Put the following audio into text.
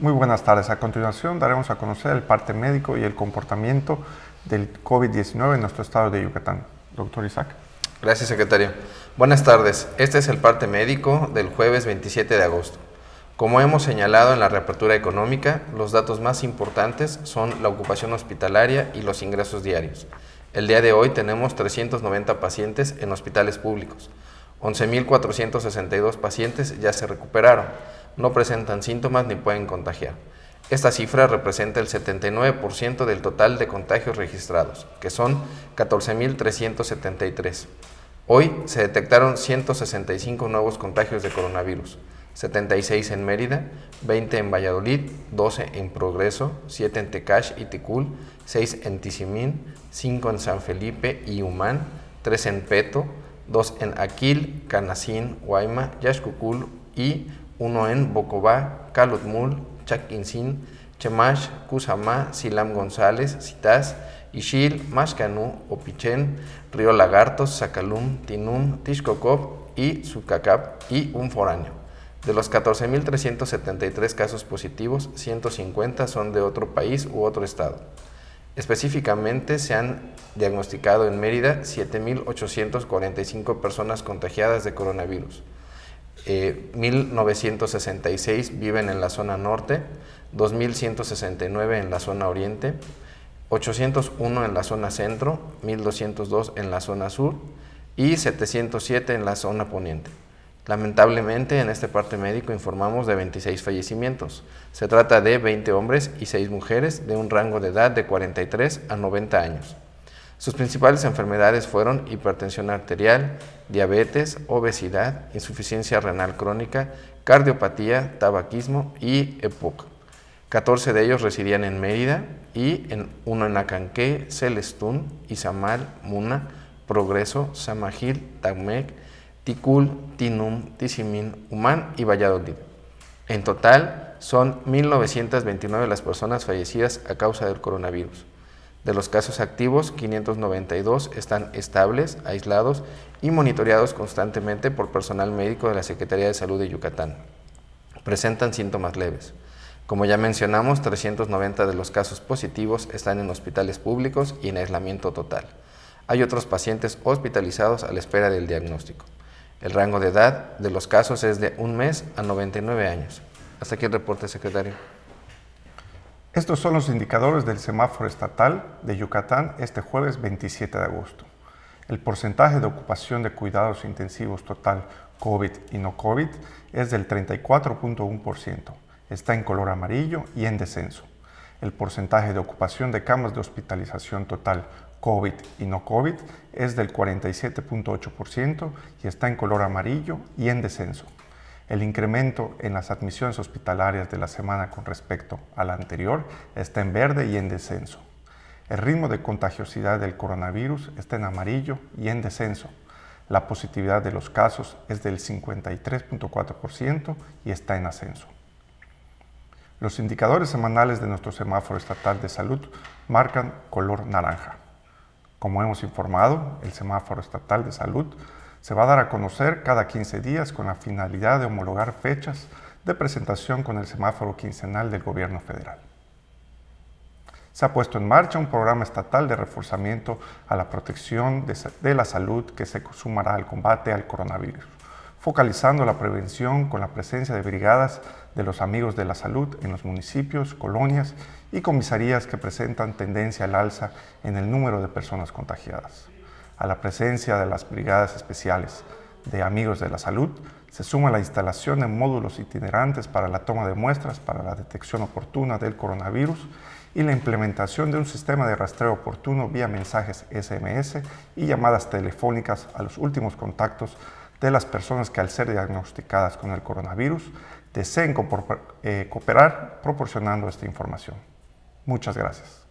Muy buenas tardes. A continuación daremos a conocer el parte médico y el comportamiento del COVID-19 en nuestro estado de Yucatán. Doctor Isaac. Gracias, secretario. Buenas tardes. Este es el parte médico del jueves 27 de agosto. Como hemos señalado en la reapertura económica, los datos más importantes son la ocupación hospitalaria y los ingresos diarios. El día de hoy tenemos 390 pacientes en hospitales públicos. 11.462 pacientes ya se recuperaron no presentan síntomas ni pueden contagiar. Esta cifra representa el 79% del total de contagios registrados, que son 14.373. Hoy se detectaron 165 nuevos contagios de coronavirus, 76 en Mérida, 20 en Valladolid, 12 en Progreso, 7 en Tecash y Ticul, 6 en Tizimín, 5 en San Felipe y Humán, 3 en Peto, 2 en Aquil, Canacín, Guayma, Yaxcucul y uno en Bocobá, Calotmul, Chakinsin, Chemash, Kusama, Silam González, sitas Ishil, Mascanú, Opichen, Río Lagartos, Zacalum, Tinum, Tishkokop y Zucacap y un foráneo. De los 14.373 casos positivos, 150 son de otro país u otro estado. Específicamente se han diagnosticado en Mérida 7.845 personas contagiadas de coronavirus. 1966 eh, viven en la zona norte, 2169 en la zona oriente, 801 en la zona centro, 1202 en la zona sur y 707 en la zona poniente. Lamentablemente, en este parte médico informamos de 26 fallecimientos. Se trata de 20 hombres y 6 mujeres de un rango de edad de 43 a 90 años. Sus principales enfermedades fueron hipertensión arterial, diabetes, obesidad, insuficiencia renal crónica, cardiopatía, tabaquismo y EPOC. 14 de ellos residían en Mérida y en, uno en Acanque, Celestún, Izamal, Muna, Progreso, Samajil, Tagmec, Tikul, Tinum, Tizimín, Humán y Valladolid. En total, son 1.929 las personas fallecidas a causa del coronavirus. De los casos activos, 592 están estables, aislados y monitoreados constantemente por personal médico de la Secretaría de Salud de Yucatán. Presentan síntomas leves. Como ya mencionamos, 390 de los casos positivos están en hospitales públicos y en aislamiento total. Hay otros pacientes hospitalizados a la espera del diagnóstico. El rango de edad de los casos es de un mes a 99 años. Hasta aquí el reporte, secretario. Estos son los indicadores del semáforo estatal de Yucatán este jueves 27 de agosto. El porcentaje de ocupación de cuidados intensivos total COVID y no COVID es del 34.1%. Está en color amarillo y en descenso. El porcentaje de ocupación de camas de hospitalización total COVID y no COVID es del 47.8% y está en color amarillo y en descenso. El incremento en las admisiones hospitalarias de la semana con respecto a la anterior está en verde y en descenso. El ritmo de contagiosidad del coronavirus está en amarillo y en descenso. La positividad de los casos es del 53.4% y está en ascenso. Los indicadores semanales de nuestro semáforo estatal de salud marcan color naranja. Como hemos informado, el semáforo estatal de salud se va a dar a conocer cada 15 días con la finalidad de homologar fechas de presentación con el semáforo quincenal del gobierno federal. Se ha puesto en marcha un programa estatal de reforzamiento a la protección de, la salud que se sumará al combate al coronavirus, focalizando la prevención con la presencia de brigadas de los amigos de la salud en los municipios, colonias y comisarías que presentan tendencia al alza en el número de personas contagiadas a la presencia de las brigadas especiales de Amigos de la Salud, se suma la instalación de módulos itinerantes para la toma de muestras para la detección oportuna del coronavirus y la implementación de un sistema de rastreo oportuno vía mensajes SMS y llamadas telefónicas a los últimos contactos de las personas que al ser diagnosticadas con el coronavirus deseen eh, cooperar proporcionando esta información. Muchas gracias.